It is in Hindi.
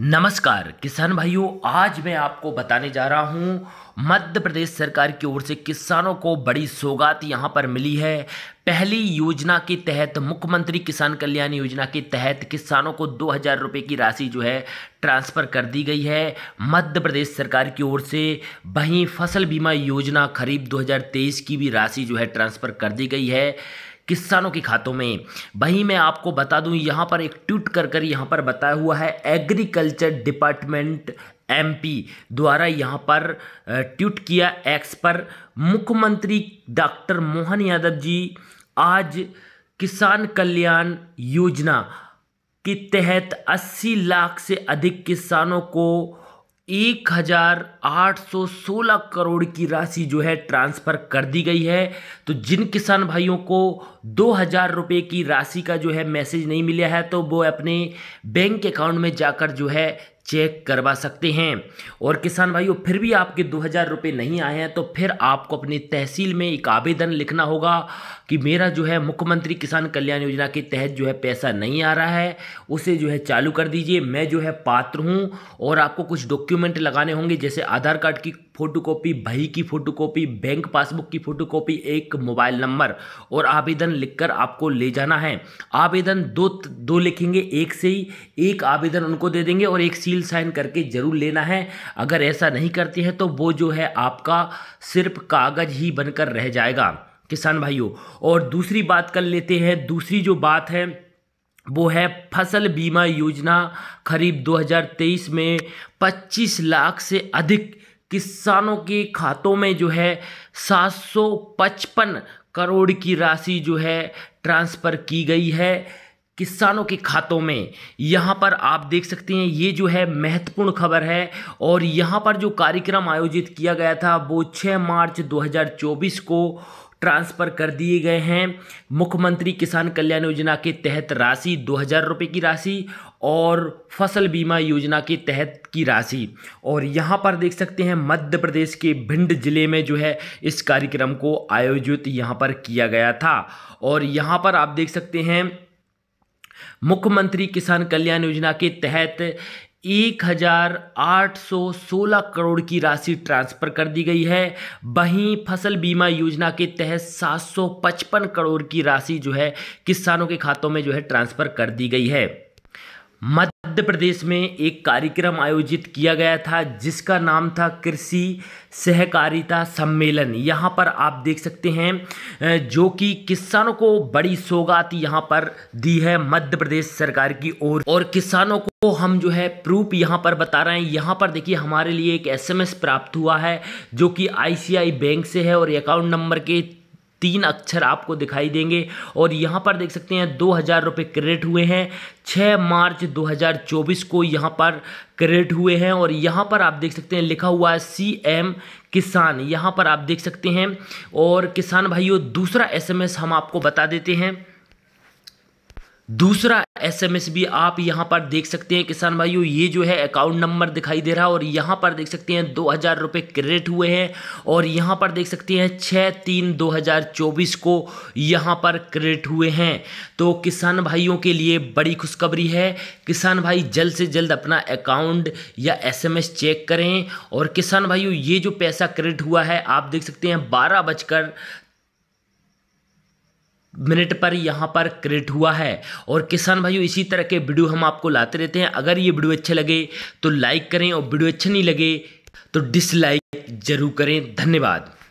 नमस्कार किसान भाइयों आज मैं आपको बताने जा रहा हूं मध्य प्रदेश सरकार की ओर से किसानों को बड़ी सौगात यहां पर मिली है पहली योजना के तहत मुख्यमंत्री किसान कल्याण योजना के तहत किसानों को दो हज़ार रुपये की राशि जो है ट्रांसफ़र कर दी गई है मध्य प्रदेश सरकार की ओर से वहीं फसल बीमा योजना खरीफ 2023 की भी राशि जो है ट्रांसफ़र कर दी गई है किसानों के खातों में वहीं मैं आपको बता दूं यहाँ पर एक ट्वीट कर कर यहाँ पर बताया हुआ है एग्रीकल्चर डिपार्टमेंट एमपी द्वारा यहाँ पर ट्वीट किया एक्स पर मुख्यमंत्री डॉक्टर मोहन यादव जी आज किसान कल्याण योजना के तहत 80 लाख से अधिक किसानों को एक हज़ार आठ सौ सोलह करोड़ की राशि जो है ट्रांसफ़र कर दी गई है तो जिन किसान भाइयों को दो हज़ार रुपये की राशि का जो है मैसेज नहीं मिला है तो वो अपने बैंक अकाउंट में जाकर जो है चेक करवा सकते हैं और किसान भाइयों फिर भी आपके दो हज़ार रुपये नहीं आए हैं तो फिर आपको अपनी तहसील में एक आवेदन लिखना होगा कि मेरा जो है मुख्यमंत्री किसान कल्याण योजना के तहत जो है पैसा नहीं आ रहा है उसे जो है चालू कर दीजिए मैं जो है पात्र हूँ और आपको कुछ डॉक्यूमेंट लगाने होंगे जैसे आधार कार्ड की फोटोकॉपी भाई की फोटोकॉपी बैंक पासबुक की फोटोकॉपी एक मोबाइल नंबर और आवेदन लिखकर आपको ले जाना है आवेदन दो दो लिखेंगे एक से ही एक आवेदन उनको दे देंगे और एक सील सील साइन करके ज़रूर लेना है अगर ऐसा नहीं करते हैं तो वो जो है आपका सिर्फ कागज़ ही बनकर रह जाएगा किसान भाइयों और दूसरी बात कर लेते हैं दूसरी जो बात है वो है फसल बीमा योजना खरीफ 2023 में 25 लाख से अधिक किसानों के खातों में जो है 755 करोड़ की राशि जो है ट्रांसफ़र की गई है किसानों के खातों में यहाँ पर आप देख सकते हैं ये जो है महत्वपूर्ण खबर है और यहाँ पर जो कार्यक्रम आयोजित किया गया था वो 6 मार्च 2024 को ट्रांसफ़र कर दिए गए हैं मुख्यमंत्री किसान कल्याण योजना के तहत राशि दो हज़ार रुपये की राशि और फसल बीमा योजना के तहत की राशि और यहाँ पर देख सकते हैं मध्य प्रदेश के भिंड जिले में जो है इस कार्यक्रम को आयोजित यहाँ पर किया गया था और यहाँ पर आप देख सकते हैं मुख्यमंत्री किसान कल्याण योजना के तहत एक हजार आठ सौ सोलह करोड़ की राशि ट्रांसफर कर दी गई है वहीं फसल बीमा योजना के तहत सात सौ पचपन करोड़ की राशि जो है किसानों के खातों में जो है ट्रांसफर कर दी गई है मध्य प्रदेश में एक कार्यक्रम आयोजित किया गया था जिसका नाम था कृषि सहकारिता सम्मेलन यहाँ पर आप देख सकते हैं जो कि किसानों को बड़ी सौगात यहाँ पर दी है मध्य प्रदेश सरकार की ओर और किसानों को हम जो है प्रूफ यहाँ पर बता रहे हैं यहाँ पर देखिए हमारे लिए एक एसएमएस प्राप्त हुआ है जो कि आईसीआई बैंक से है और अकाउंट नंबर के तीन अक्षर आपको दिखाई देंगे और यहाँ पर देख सकते हैं दो हज़ार रुपये क्रेडिट हुए हैं छः मार्च 2024 को यहाँ पर क्रेडिट हुए हैं और यहाँ पर आप देख सकते हैं लिखा हुआ है सी एम किसान यहाँ पर आप देख सकते हैं और किसान भाइयों दूसरा एसएमएस हम आपको बता देते हैं दूसरा एसएमएस भी आप यहां पर देख सकते हैं किसान भाइयों ये जो है अकाउंट नंबर दिखाई दे रहा है और यहां पर देख सकते हैं दो हज़ार रुपये क्रेडिट हुए हैं और यहां पर देख सकते हैं छः तीन दो हज़ार चौबीस को यहां पर क्रेडिट हुए हैं तो किसान भाइयों के लिए बड़ी खुशखबरी है किसान भाई जल्द से जल्द अपना अकाउंट या एस चेक करें और किसान भाइयों ये जो पैसा क्रेडिट हुआ है आप देख सकते हैं बारह बजकर मिनट पर यहाँ पर क्रिएट हुआ है और किसान भाइयों इसी तरह के वीडियो हम आपको लाते रहते हैं अगर ये वीडियो अच्छे लगे तो लाइक करें और वीडियो अच्छे नहीं लगे तो डिसलाइक जरूर करें धन्यवाद